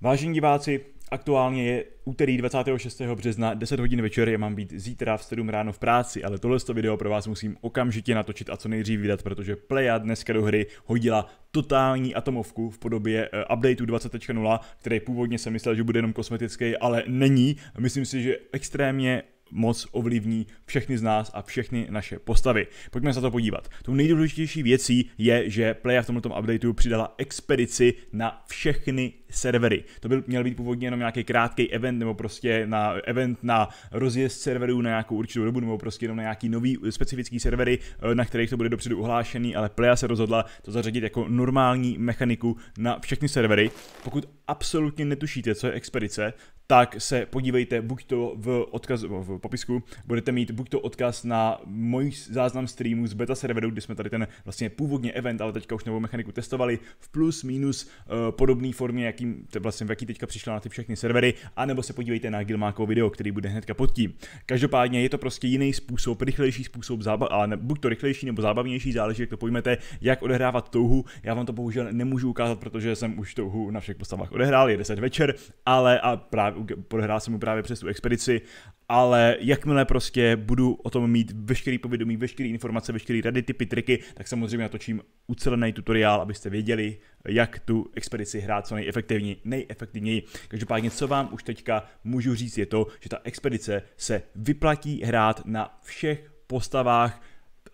Vážení diváci, aktuálně je úterý 26. března, 10 hodin večer, já mám být zítra v 7 ráno v práci, ale tohle video pro vás musím okamžitě natočit a co nejdřív vydat, protože Playa dneska do hry hodila totální atomovku v podobě eh, updateu 20.0, který původně jsem myslel, že bude jenom kosmetický, ale není. Myslím si, že extrémně moc ovlivní všechny z nás a všechny naše postavy. Pojďme se na to podívat. Tou nejdůležitější věcí je, že Playa v tomto updateu přidala expedici na všechny servery. To byl, měl být původně jenom nějaký krátký event, nebo prostě na event na rozjezd serverů na nějakou určitou dobu, nebo prostě jenom na nějaký nový eh, specifický servery, eh, na kterých to bude dopředu uhlášený, ale Playa se rozhodla to zařadit jako normální mechaniku na všechny servery. Pokud absolutně netušíte, co je expedice, tak se podívejte buď to v odkaz v popisku, budete mít buď to odkaz na můj záznam streamu z beta serveru, kde jsme tady ten vlastně původně event, ale teďka už novou mechaniku testovali v plus minus uh, eh, podobné formě, jakým, vlastně v jaký teďka přišla na ty všechny servery, anebo se podívejte na Gilmákovo video, který bude hnedka pod tím. Každopádně je to prostě jiný způsob, rychlejší způsob, zába- ale ne, buď to rychlejší nebo zábavnější, záleží, jak to pojmete, jak odehrávat touhu. Já vám to bohužel nemůžu ukázat, protože jsem už touhu na všech postavách odehrál, je 10 večer, ale a právě prohrál jsem mu právě přes tu expedici, ale jakmile prostě budu o tom mít veškerý povědomí, veškeré informace, veškeré rady, typy, triky, tak samozřejmě natočím ucelený tutoriál, abyste věděli, jak tu expedici hrát co nejefektivněji. nejefektivněji. Každopádně, co vám už teďka můžu říct, je to, že ta expedice se vyplatí hrát na všech postavách,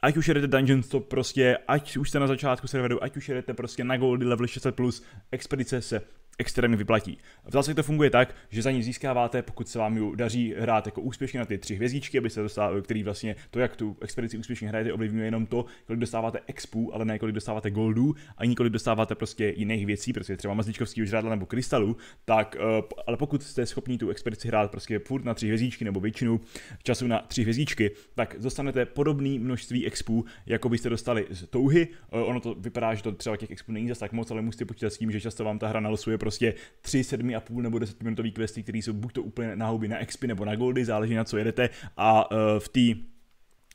ať už jedete Dungeons to prostě, ať už jste na začátku serveru, ať už jedete prostě na Goldy level 600+, expedice se extrémně vyplatí. V zásadě to funguje tak, že za ní získáváte, pokud se vám ju daří hrát jako úspěšně na ty tři hvězdičky, abyste dostali, který vlastně to, jak tu expedici úspěšně hrajete, ovlivňuje jenom to, kolik dostáváte expů, ale ne kolik dostáváte goldů, a kolik dostáváte prostě jiných věcí, prostě třeba mazličkovský žrádla nebo krystalu, tak, eh, ale pokud jste schopni tu expedici hrát prostě furt na tři hvězdičky nebo většinu času na tři hvězdičky, tak dostanete podobný množství expů, jako byste dostali z touhy. Eh, ono to vypadá, že to třeba těch expů není zas tak moc, ale musíte počítat s tím, že často vám ta hra nalosuje prostě prostě 3, 7 a půl nebo 10 minutový questy, které jsou buď to úplně na houby, na expy nebo na goldy, záleží na co jedete a uh, v té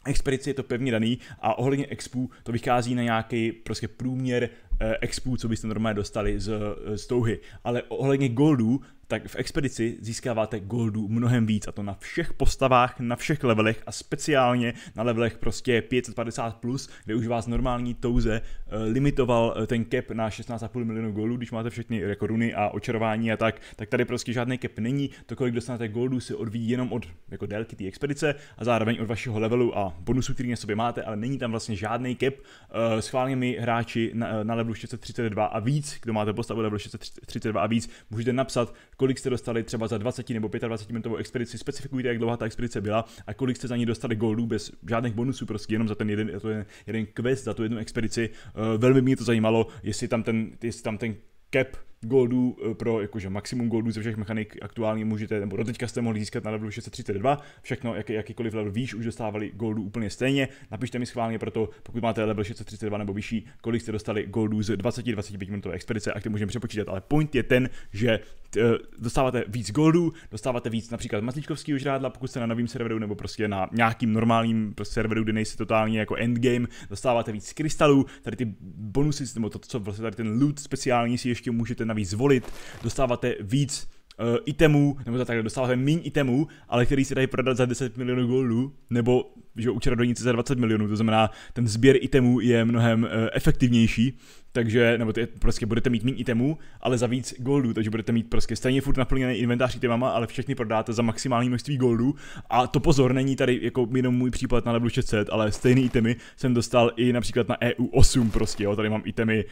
expedici je to pevně daný a ohledně expů to vychází na nějaký prostě průměr uh, Eh, expů, co byste normálně dostali z, z touhy. Ale ohledně goldů, tak v expedici získáváte goldů mnohem víc a to na všech postavách, na všech levelech a speciálně na levelech prostě 550+, plus, kde už vás normální touze eh, limitoval eh, ten cap na 16,5 milionů goldů, když máte všechny rekoruny a očarování a tak, tak tady prostě žádný cap není, to kolik dostanete goldů se odvíjí jenom od jako délky té expedice a zároveň od vašeho levelu a bonusu, který na sobě máte, ale není tam vlastně žádný cap. Schválně mi hráči na, na level level 632 a víc, kdo máte postavu level 632 a víc, můžete napsat, kolik jste dostali třeba za 20 nebo 25 minutovou expedici, specifikujte, jak dlouhá ta expedice byla a kolik jste za ní dostali goldů bez žádných bonusů, prostě jenom za ten jeden, to je jeden quest, za tu jednu expedici. Eh, velmi mě to zajímalo, jestli tam ten, jestli tam ten cap goldů eh, pro jakože maximum goldů ze všech mechanik aktuálně můžete, nebo do teďka jste mohli získat na levelu 632, všechno, jaký, jakýkoliv level výš, už dostávali goldů úplně stejně. Napište mi schválně proto, pokud máte level 632 nebo vyšší, kolik jste dostali goldů z 20-25 minutové expedice, a to můžeme přepočítat, ale point je ten, že eh, dostáváte víc goldů, dostáváte víc například mazlíčkovského žrádla, pokud jste na novém serveru nebo prostě na nějakým normálním prostě serveru, kde nejste totálně jako endgame, dostáváte víc krystalů, tady ty bonusy, nebo to, co vlastně tady ten loot speciální si ještě můžete navíc zvolit dostáváte víc uh, itemů, nebo tak dostáváte méně itemů, ale který se dají prodat za 10 milionů goldů, nebo že u čarodejnice za 20 milionů, to znamená, ten sběr itemů je mnohem uh, efektivnější takže, nebo ty prostě budete mít méně itemů, ale za víc goldů, takže budete mít prostě stejně furt naplněný inventář itemama, ale všechny prodáte za maximální množství goldů a to pozor, není tady jako jenom můj případ na level 600, ale stejný itemy jsem dostal i například na EU 8 prostě, jo, tady mám itemy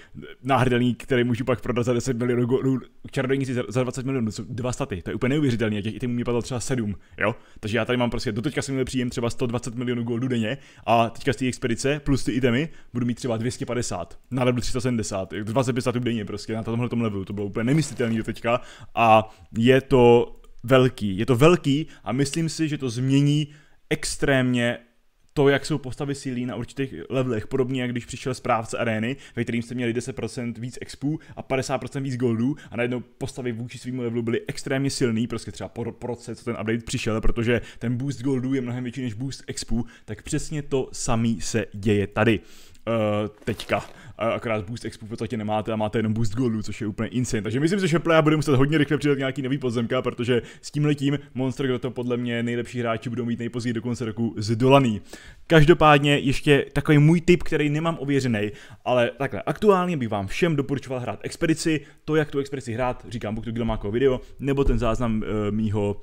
náhrdelník, který můžu pak prodat za 10 milionů goldů, čarodějnici za, za 20 milionů, jsou dva staty, to je úplně neuvěřitelné, těch itemů mi padlo třeba 7, jo, takže já tady mám prostě, doteďka jsem měl příjem třeba 120 milionů goldů denně a teďka z té expedice plus ty itemy budu mít třeba 250 na levelu 370 70, 25 států denně prostě na tomhle tom levelu, to bylo úplně nemyslitelné do teďka a je to velký, je to velký a myslím si, že to změní extrémně to, jak jsou postavy sílí na určitých levelech, podobně jak když přišel správce arény, ve kterým jste měli 10% víc expů a 50% víc goldů a najednou postavy vůči svým levelu byly extrémně silný, prostě třeba po roce, co ten update přišel, protože ten boost goldů je mnohem větší než boost expů, tak přesně to samý se děje tady. Uh, teďka akorát boost expu v podstatě nemáte a máte jenom boost goldu, což je úplně insane. Takže myslím si, že Playa bude muset hodně rychle přidat nějaký nový podzemka, protože s tím letím Monster to podle mě nejlepší hráči budou mít nejpozději do konce roku zdolaný. Každopádně ještě takový můj tip, který nemám ověřený, ale takhle aktuálně bych vám všem doporučoval hrát expedici. To, jak tu expedici hrát, říkám buď to jako video, nebo ten záznam uh, mýho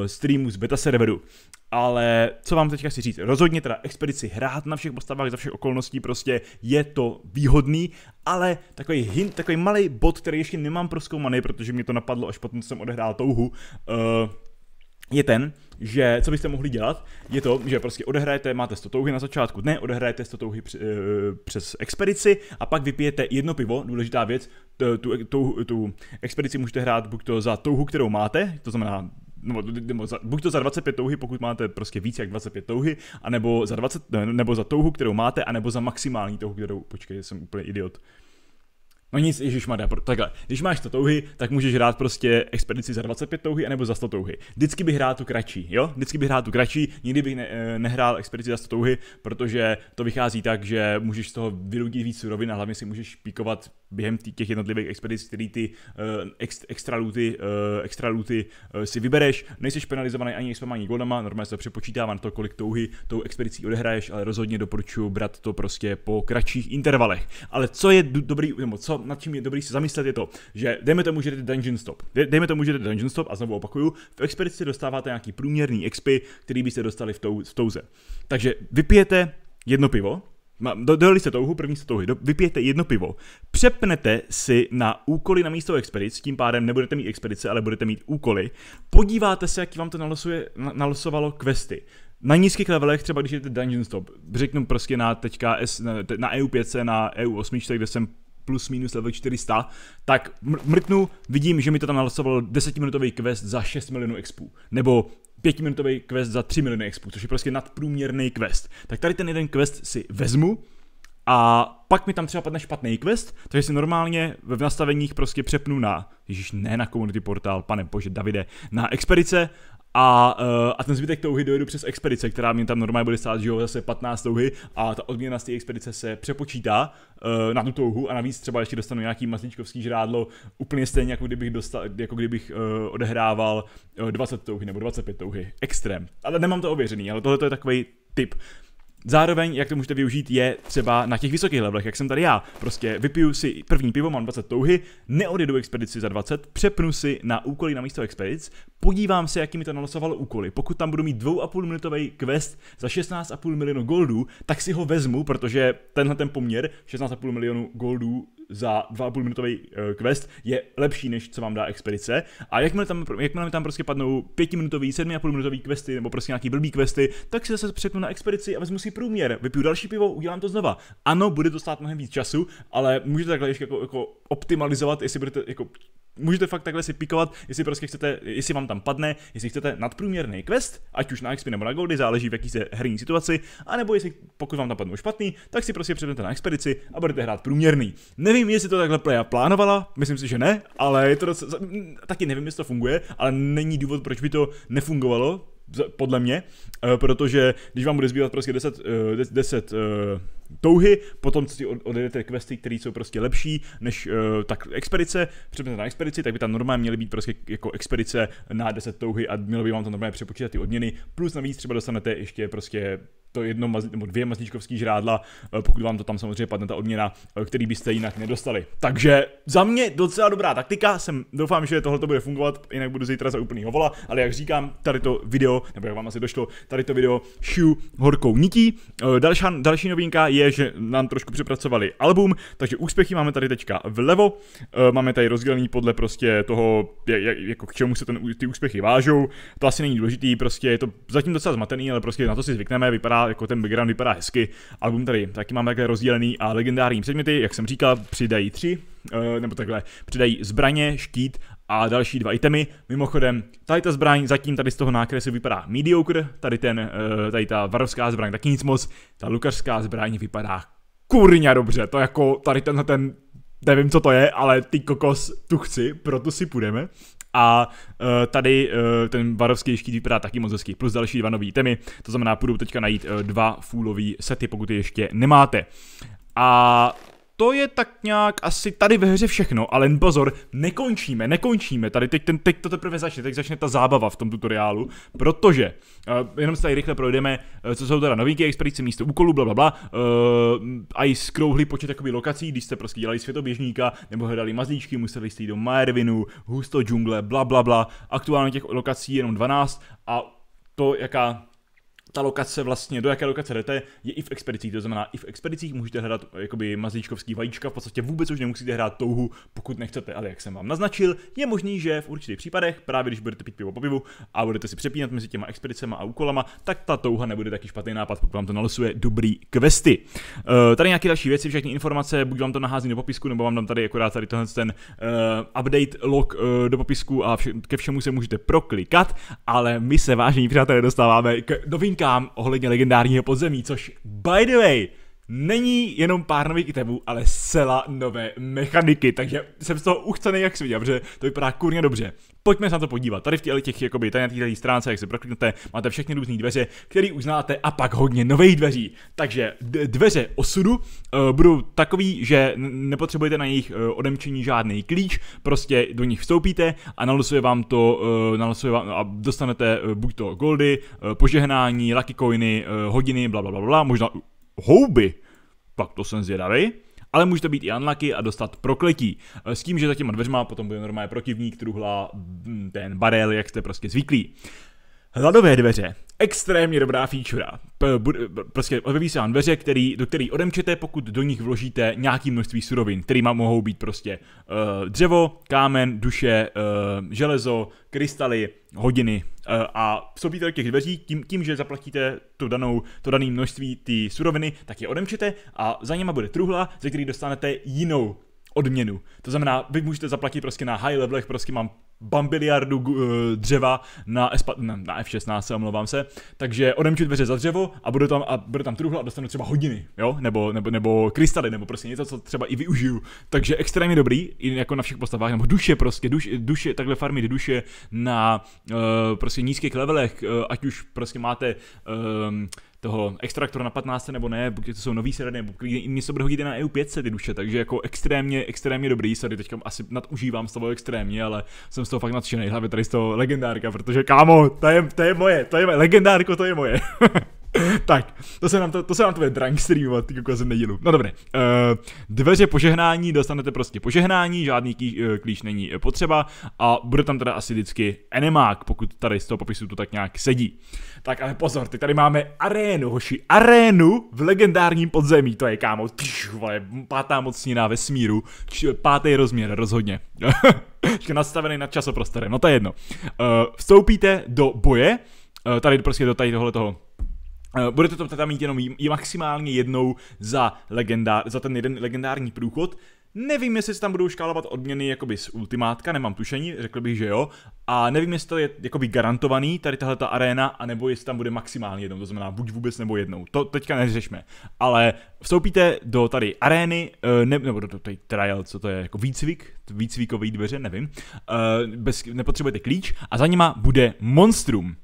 uh, streamu z beta serveru. Ale co vám teďka chci říct, rozhodně teda expedici hrát na všech postavách za všech okolností, prostě je to výhodné výhodný, ale takový hint, takový malý bod, který ještě nemám proskoumaný, protože mě to napadlo až potom, co jsem odehrál touhu, uh, je ten, že co byste mohli dělat, je to, že prostě odehrajete, máte 100 touhy na začátku dne, odehrajete 100 touhy při, eh, přes expedici a pak vypijete jedno pivo, důležitá věc, tu, tu, tu, tu expedici můžete hrát buď to za touhu, kterou máte, to znamená nebo, nebo za, buď to za 25 touhy, pokud máte prostě víc jak 25 touhy, anebo za, 20, nebo za touhu, kterou máte, anebo za maximální touhu, kterou, počkej, jsem úplně idiot, No nic, Ježíš Maria, takhle. Když máš 100 touhy, tak můžeš hrát prostě expedici za 25 touhy, anebo za 100 touhy. Vždycky bych hrál tu kratší, jo? Vždycky bych hrál tu kratší, nikdy bych ne, eh, nehrál expedici za 100 touhy, protože to vychází tak, že můžeš z toho vyludit víc surovin a hlavně si můžeš píkovat během těch jednotlivých expedic, který ty eh, ex, extra luty, eh, extra si vybereš. Nejseš penalizovaný ani s ani goldama, normálně se to přepočítává na to, kolik touhy tou expedicí odehraješ, ale rozhodně doporučuji brát to prostě po kratších intervalech. Ale co je dobrý, nebo co nad čím je dobrý se zamyslet, je to, že dejme tomu, že jdete dungeon stop. Dejme tomu, že jdete dungeon stop a znovu opakuju, v expedici dostáváte nějaký průměrný XP, který byste dostali v, tou, v touze. Takže vypijete jedno pivo, Dojeli jste touhu, první se touhy, vypijete jedno pivo, přepnete si na úkoly na místo expedic, tím pádem nebudete mít expedice, ale budete mít úkoly, podíváte se, jaký vám to nalosuje, nalosovalo questy. Na nízkých levelech, třeba když jdete Dungeon Stop, řeknu prostě na teďka S, na EU5, na EU8, e kde jsem plus minus level 400, tak mr- mrknu, vidím, že mi to tam nalasoval 10-minutový quest za 6 milionů expů, nebo 5-minutový quest za 3 miliony expů, což je prostě nadprůměrný quest. Tak tady ten jeden quest si vezmu, a pak mi tam třeba padne špatný quest, takže si normálně v nastaveních prostě přepnu na, ježiš, ne na community portál, pane bože, Davide, na expedice a, uh, a ten zbytek touhy dojedu přes expedice, která mě tam normálně bude stát, že jo, zase 15 touhy a ta odměna z té expedice se přepočítá uh, na tu touhu a navíc třeba ještě dostanu nějaký mazlíčkovský žrádlo, úplně stejně jako kdybych, dostal, jako kdybych uh, odehrával uh, 20 touhy nebo 25 touhy. Extrém. Ale nemám to ověřený, ale tohle je takový typ. Zároveň, jak to můžete využít, je třeba na těch vysokých levelech, jak jsem tady já. Prostě vypiju si první pivo, mám 20 touhy, neodjedu expedici za 20, přepnu si na úkoly na místo expedic, podívám se, jaký mi to nalosovalo úkoly. Pokud tam budu mít 2,5 minutový quest za 16,5 milionu goldů, tak si ho vezmu, protože tenhle ten poměr 16,5 milionu goldů za 2,5 minutový uh, quest je lepší, než co vám dá expedice. A jakmile tam, jakmile tam prostě padnou 5 minutový, 7,5 minutový questy nebo prostě nějaký blbý questy, tak si zase přepnu na expedici a vezmu si průměr, vypiju další pivo, udělám to znova. Ano, bude to stát mnohem víc času, ale můžete takhle ještě jako, jako optimalizovat, jestli budete jako můžete fakt takhle si pikovat, jestli prostě chcete, jestli vám tam padne, jestli chcete nadprůměrný quest, ať už na XP nebo na goldy, záleží v jaký se herní situaci, anebo jestli pokud vám tam padnou špatný, tak si prostě přednete na expedici a budete hrát průměrný. Nevím, jestli to takhle Playa plánovala, myslím si, že ne, ale je to docela, taky nevím, jestli to funguje, ale není důvod, proč by to nefungovalo, podle mě, eh, protože když vám bude zbývat prostě 10, 10, 10 touhy, potom si odejdete questy, které jsou prostě lepší než uh, tak expedice, přepnete na expedici, tak by tam normálně měly být prostě jako expedice na 10 touhy a mělo by vám to normálně přepočítat ty odměny, plus navíc třeba dostanete ještě prostě to jedno mazli, nebo dvě mazlíčkovský žrádla, eh, pokud vám to tam samozřejmě padne ta odměna, eh, který byste jinak nedostali. Takže za mě docela dobrá taktika, jsem doufám, že tohle to bude fungovat, jinak budu zítra za úplný hovola, ale jak říkám, tady to video, nebo jak vám asi došlo, tady to video šiu horkou nití. Další, další novinka je je, že nám trošku přepracovali album, takže úspěchy máme tady teďka vlevo, eh, máme tady rozdělený podle prostě toho, jako k čemu se ten, ty úspěchy vážou, to asi není důležitý, prostě je to zatím docela zmatený, ale prostě na to si zvykneme, vypadá, jako ten background vypadá hezky, album tady taky máme takhle rozdělený a legendární předměty, jak jsem říkal, přidají tři, eh, nebo takhle, přidají zbraně, štít a další dva itemy. Mimochodem, tady ta zbraň zatím tady z toho nákresu vypadá mediocre, tady, ten, eh, tady ta varovská zbraň taky nic moc, ta lukařská zbraň vypadá kurňa dobře, to jako tady tenhle ten, nevím co to je, ale ty kokos tu chci, proto si půjdeme. A uh, tady uh, ten varovský štít vypadá taky moc hezky, plus další dva nový temy, to znamená, půjdu teďka najít uh, dva fůlový sety, pokud je ještě nemáte. A to je tak nějak asi tady ve hře všechno, ale pozor, nekončíme, nekončíme, tady teď, ten, teď to teprve začne, teď začne ta zábava v tom tutoriálu, protože, uh, jenom se tady rychle projdeme, uh, co jsou teda novinky, expedice místo úkolů, bla, bla, bla, uh, a i skrouhlý počet takových lokací, když jste prostě dělali světoběžníka, nebo hledali mazlíčky, museli jste jít do Maervinu, husto džungle, bla, bla, bla, aktuálně těch lokací jenom 12 a to, jaká ta lokace vlastně, do jaké lokace jdete, je i v expedicích, to znamená i v expedicích můžete hrát jakoby mazlíčkovský vajíčka, v podstatě vůbec už nemusíte hrát touhu, pokud nechcete, ale jak jsem vám naznačil, je možný, že v určitých případech, právě když budete pít pivo po pivu a budete si přepínat mezi těma expedicema a úkolama, tak ta touha nebude taky špatný nápad, pokud vám to nalosuje dobrý questy. Uh, tady nějaké další věci, všechny informace, buď vám to nahází do popisku, nebo vám dám tady akorát tady tohle ten uh, update log uh, do popisku a vše, ke všemu se můžete proklikat, ale my se vážení přátelé dostáváme k novinkám říkám ohledně legendárního podzemí, což by the way, není jenom pár nových itemů, ale zcela nové mechaniky, takže jsem z toho uchcený jak viděl, protože to vypadá kurně dobře. Pojďme se na to podívat. Tady v těch, těch jakoby, tady na této stránce, jak se prokliknete, máte všechny různé dveře, které uznáte a pak hodně nových dveří. Takže dveře osudu uh, budou takový, že nepotřebujete na jejich uh, eh, odemčení žádný klíč, prostě do nich vstoupíte a nalosuje vám to, uh, eh, nalosuje vám, a dostanete uh, buď to goldy, uh, požehnání, lucky coiny, uh, hodiny, bla, bla, bla, bla, možná houby. Pak to jsem zvědavý. Ale můžete být i unlucky a dostat prokletí. S tím, že za těma dveřma potom bude normálně protivník, truhla, mm, ten barel, jak jste prostě zvyklí. Hladové dveře. Extrémně dobrá feature. Prostě objeví se vám dveře, který, do který odemčete, pokud do nich vložíte nějaký množství surovin, které mohou být prostě uh, dřevo, kámen, duše, uh, železo, krystaly, hodiny uh, a vstoupíte do těch dveří tím, tím že zaplatíte tu danou, to dané množství ty suroviny, tak je odemčete a za něma bude truhla, ze který dostanete jinou odměnu. To znamená, vy můžete zaplatit prostě na high levelech, prostě mám bambiliardu uh, dřeva na, S5, na F16, omlouvám se, takže odemču dveře za dřevo a budu tam, a budu tam truhla a dostanu třeba hodiny, jo, nebo, nebo, nebo krystaly, nebo prostě něco, co třeba i využiju, takže extrémně dobrý, i jako na všech postavách, nebo duše prostě, duš, duše, takhle farmy duše na uh, prostě nízkých levelech, uh, ať už prostě máte uh, toho extraktora na 15 nebo ne, protože to jsou nový sady, nebo mě se bude hodit na EU 500 ty duše, takže jako extrémně, extrémně dobrý sady, teďka asi nadužívám z toho extrémně, ale jsem z toho fakt nadšený, hlavně tady z toho legendárka, protože kámo, to je, to je moje, to je moje, legendárko, to je moje. tak, to se nám to, to se nám to bude drunk streamovat, jako jsem nedělu. No dobré, uh, dveře požehnání, dostanete prostě požehnání, žádný klíč, uh, eh, klíč není eh, potřeba a bude tam teda asi vždycky enemák, pokud tady z toho popisu to tak nějak sedí. Tak ale pozor, teď tady máme arénu, hoši, arénu v legendárním podzemí, to je kámo, tyš, vole, pátá mocnina ve smíru, pátý rozměr, rozhodně. nastavený nad časoprostorem, no to je jedno. Uh, vstoupíte do boje, uh, tady prostě do tady tohle toho Eh, budete to teda mít jenom i maximálně jednou za, legendár, za ten jeden legendární průchod. Nevím, jestli se tam budou škálovat odměny jakoby z ultimátka, nemám tušení, řekl bych, že jo. A nevím, jestli to je jakoby garantovaný, tady tahle ta arena, anebo jestli tam bude maximálně jednou, to znamená buď vůbec nebo jednou. To teďka neřešme. Ale vstoupíte do tady arény, eh, ne, nebo do, do tady trial, co to je, jako výcvik, výcvikový dveře, nevím. Eh, bez, nepotřebujete klíč a za nima bude monstrum.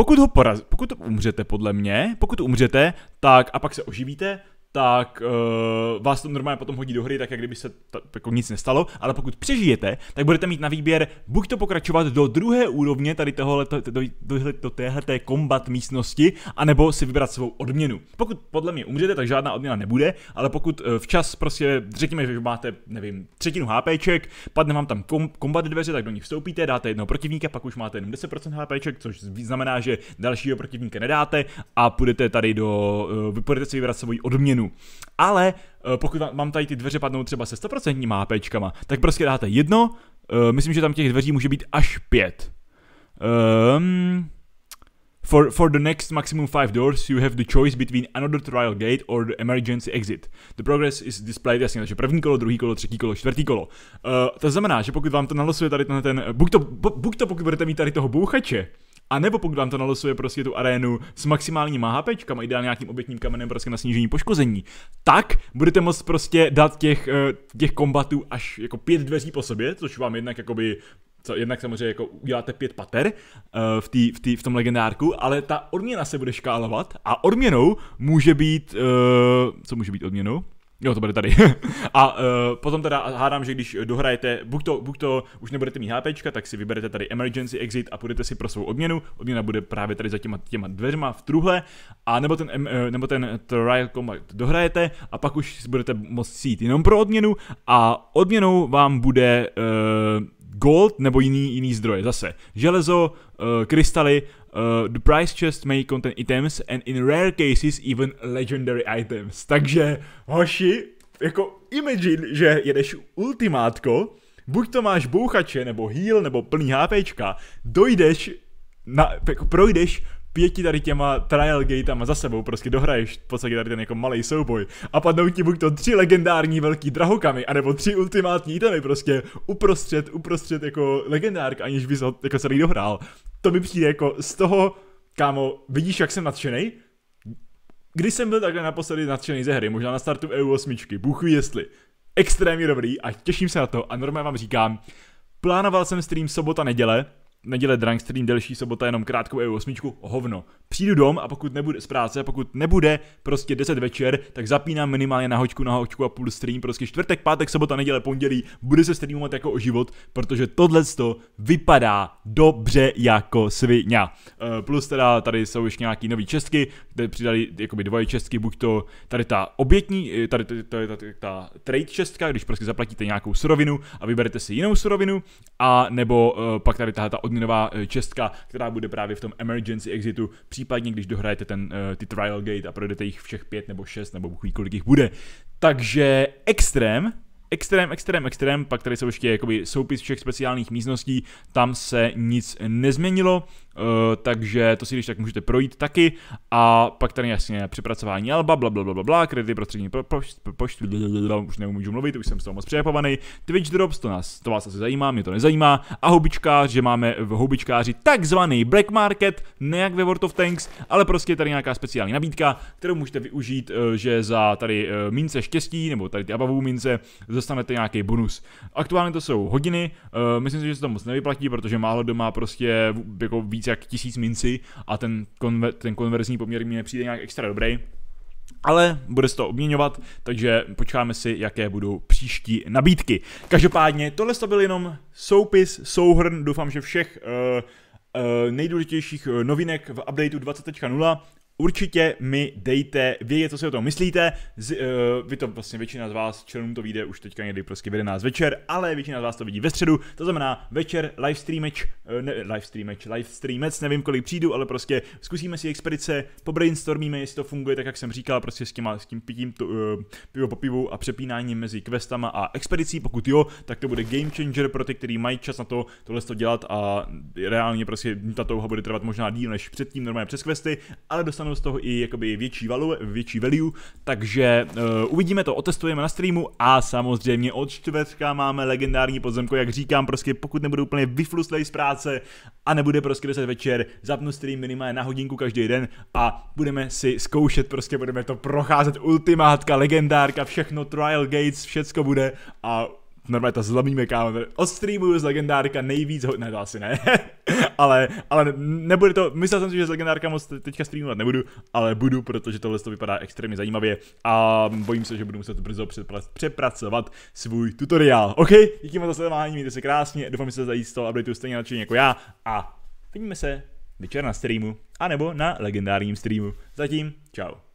Pokud ho poraz, pokud umřete podle mě, pokud umřete, tak a pak se oživíte, tak uh, vás to normálně potom hodí do hry, tak jak kdyby se ta, jako nic nestalo, ale pokud přežijete, tak budete mít na výběr buď to pokračovat do druhé úrovně tady tohle, to, do, do, do téhleté kombat místnosti, anebo si vybrat svou odměnu. Pokud podle mě umřete, tak žádná odměna nebude, ale pokud uh, včas prostě, řekněme, že máte, nevím, třetinu HPček, padne vám tam kom, kombat dveře, tak do nich vstoupíte, dáte jednoho protivníka, pak už máte jenom 10% HPček, což znamená, že dalšího protivníka nedáte a půjdete tady do, uh, si vybrat svou odměnu změnu. Ale eh, pokud vám tady ty dveře padnou třeba se 100% mápečkama, tak prostě dáte jedno, eh, myslím, že tam těch dveří může být až pět. Um, For, for the next maximum five doors, you have the choice between another trial gate or the emergency exit. The progress is displayed jasně, takže první kolo, druhý kolo, třetí kolo, čtvrtý kolo. Uh, to znamená, že pokud vám to nalosuje tady ten buď, to, buď to pokud budete mít tady toho bouchače, a nebo pokud vám to nalosuje prostě tu arénu s maximálníma a ideálně nějakým obětním kamenem prostě na snížení poškození, tak budete moct prostě dát těch, eh, těch kombatů až jako pět dveří po sobě, což vám jednak jakoby co jednak samozřejmě jako uděláte pět pater uh, v, tý, v, tý, v tom legendárku, ale ta odměna se bude škálovat a odměnou může být, uh, co může být odměnou? Jo, to bude tady. a uh, potom teda hádám, že když dohrajete, buď to, buď to už nebudete mít HP, tak si vyberete tady Emergency Exit a půjdete si pro svou odměnu. Odměna bude právě tady za těma, těma dveřma v truhle. A nebo ten, uh, nebo ten Trial Combat dohrajete a pak už budete moct jít jenom pro odměnu. A odměnou vám bude... Uh, gold nebo jiný, jiný zdroje. Zase, železo, uh, krystaly, uh, the price chest may contain items and in rare cases even legendary items. Takže, hoši, jako imagine, že jedeš ultimátko, buď to máš bouchače, nebo heal, nebo plný HPčka, dojdeš, na, jako projdeš pěti tady těma trial gateama za sebou, prostě dohraješ v podstatě tady ten jako malý souboj a padnou ti buď to tři legendární velký drahokamy, anebo tři ultimátní itemy prostě uprostřed, uprostřed jako legendárk, aniž bys ho jako celý dohrál. To mi přijde jako z toho, kámo, vidíš, jak jsem nadšený? Když jsem byl takhle naposledy nadšený ze hry, možná na startu EU8, bůh ví jestli. Extrémně dobrý a těším se na to a normálně vám říkám, plánoval jsem stream sobota neděle, neděle drunk stream, delší sobota jenom krátkou EU8, hovno. Přijdu dom a pokud nebude z práce, pokud nebude prostě 10 večer, tak zapínám minimálně na hočku, na hočku a půl stream, prostě čtvrtek, pátek, sobota, neděle, pondělí, bude se streamovat jako o život, protože tohle to vypadá dobře jako svině. Eh, plus teda tady jsou ještě nějaký nový čestky, kde přidali jakoby dvoje čestky, buď to tady ta obětní, eh, tady, tady, tady, ta trade čestka, když prostě zaplatíte nějakou surovinu a vyberete si jinou surovinu, a nebo eh, pak tady tahle ta odměnová eh, čestka, která bude právě v tom emergency exitu, případně když dohrajete ten, eh, ty trial gate a projdete jich všech pět nebo šest, nebo buchví, kolik jich bude. Takže extrém, extrém, extrém, extrém, pak tady jsou ještě jakoby soupis všech speciálních místností, tam se nic nezměnilo, Eh, takže to si když tak můžete projít taky. A pak tady jasně přepracování alba, bla bla bla bla, kredity prostřední pro, pošt, pošt, už nemůžu mluvit, už jsem z toho moc přehapovaný. Twitch Drops, to, nás, to vás asi zajímá, mě to nezajímá. A hubička, že máme v hubičkáři takzvaný Black Market, ne jak ve World of Tanks, ale prostě je tady nějaká speciální nabídka, kterou můžete využít, eh, že za tady eh, mince štěstí, nebo tady ty abavou mince, dostanete nějaký bonus. Aktuálně to jsou hodiny, myslím si, že se to moc nevyplatí, protože málo doma prostě jako ví, víc jak tisíc minci a ten, konver, ten konverzní poměr mi nepřijde nějak extra dobrý. Ale bude se to obměňovat, takže počkáme si, jaké budou příští nabídky. Každopádně, tohle to byl jenom soupis, souhrn, doufám, že všech uh, nejdůležitějších eh, novinek v updateu 20.0. Určitě mi dejte vědět, co si o tom myslíte. Z, uh, vy to vlastně většina z vás, členům to vyjde už teďka někdy prostě v 11 večer, ale většina z vás to vidí ve středu, to znamená večer live streameč, uh, ne, live streameč, live streamec, nevím kolik přijdu, ale prostě zkusíme si expedice, pobrainstormíme, jestli to funguje tak, jak jsem říkal, prostě s, těma, s tím pitím to, uh, pivo po pivu a přepínáním mezi questama a expedicí, pokud jo, tak to bude game changer pro ty, kteří mají čas na to tohle to dělat a reálně prostě ta touha bude trvat možná díl než předtím normálně přes questy, ale dostanu dostanou z toho i jakoby větší, value, větší value, takže uh, uvidíme to, otestujeme na streamu a samozřejmě od čtvrtka máme legendární podzemko, jak říkám, prostě pokud nebudu úplně vyfluslej z práce a nebude prostě 10 večer, zapnu stream minimálně na hodinku každý den a budeme si zkoušet, prostě budeme to procházet ultimátka, legendárka, všechno, trial gates, všecko bude a normálně to zlomíme, kámo. Odstreamuju z legendárka nejvíc, ho... ne to asi ne, ale, ale nebude to, myslel jsem si, že z legendárka moc teďka streamovat nebudu, ale budu, protože tohle to vypadá extrémně zajímavě a bojím se, že budu muset brzo přepracovat svůj tutoriál. OK, díky moc za sledování, mějte se krásně, doufám, že se zajíst toho updateu stejně nadšení jako já a vidíme se večer na streamu, anebo na legendárním streamu. Zatím, čau.